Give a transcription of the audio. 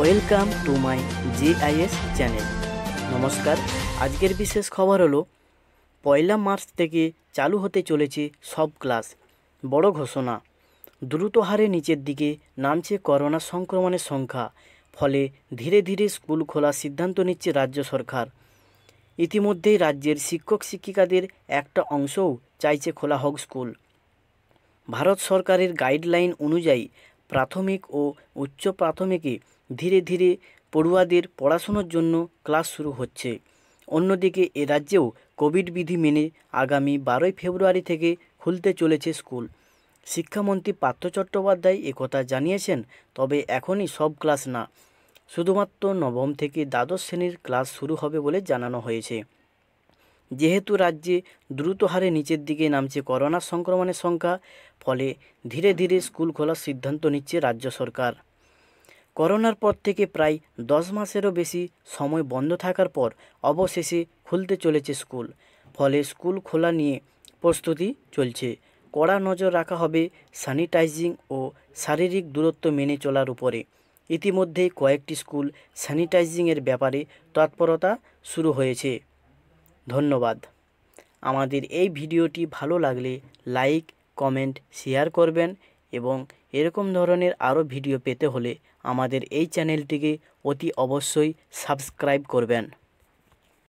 welcome to my GIS channel নমস্কার আজকের বিশেষ খবর হলো পয়লা মার্চ থেকে চালু হতে চলেছে সব ক্লাস বড় ঘোষণা দ্রুত হারে নিচের দিকে নামছে করোনা সংক্রমণের সংখ্যা ফলে ধীরে ধীরে স্কুল খোলার সিদ্ধান্ত নিচ্ছে রাজ্য সরকার ইতিমধ্যেই রাজ্যের শিক্ষক শিক্ষিকাদের একটা অংশও চাইছে খোলা হোক স্কুল ভারত সরকারের গাইডলাইন অনুযায়ী প্রাথমিক ও উচ্চ প্রাথমিকে ধীরে ধীরে পড়ুয়াদের পড়াশুনোর জন্য ক্লাস শুরু হচ্ছে অন্যদিকে এ রাজ্যেও কোভিড বিধি মেনে আগামী বারোই ফেব্রুয়ারি থেকে খুলতে চলেছে স্কুল শিক্ষামন্ত্রী পার্থ চট্টোপাধ্যায় একথা জানিয়েছেন তবে এখনই সব ক্লাস না শুধুমাত্র নবম থেকে দ্বাদশ শ্রেণীর ক্লাস শুরু হবে বলে জানানো হয়েছে যেহেতু রাজ্যে দ্রুত হারে নিচের দিকে নামছে করোনা সংক্রমণের সংখ্যা ফলে ধীরে ধীরে স্কুল খোলার সিদ্ধান্ত নিচ্ছে রাজ্য সরকার করোনার পর থেকে প্রায় দশ মাসেরও বেশি সময় বন্ধ থাকার পর অবশেষে খুলতে চলেছে স্কুল ফলে স্কুল খোলা নিয়ে প্রস্তুতি চলছে কড়া নজর রাখা হবে স্যানিটাইজিং ও শারীরিক দূরত্ব মেনে চলার উপরে ইতিমধ্যেই কয়েকটি স্কুল স্যানিটাইজিংয়ের ব্যাপারে তৎপরতা শুরু হয়েছে ধন্যবাদ আমাদের এই ভিডিওটি ভালো লাগলে লাইক কমেন্ট শেয়ার করবেন এবং এরকম ধরনের আরও ভিডিও পেতে হলে আমাদের এই চ্যানেলটিকে অতি অবশ্যই সাবস্ক্রাইব করবেন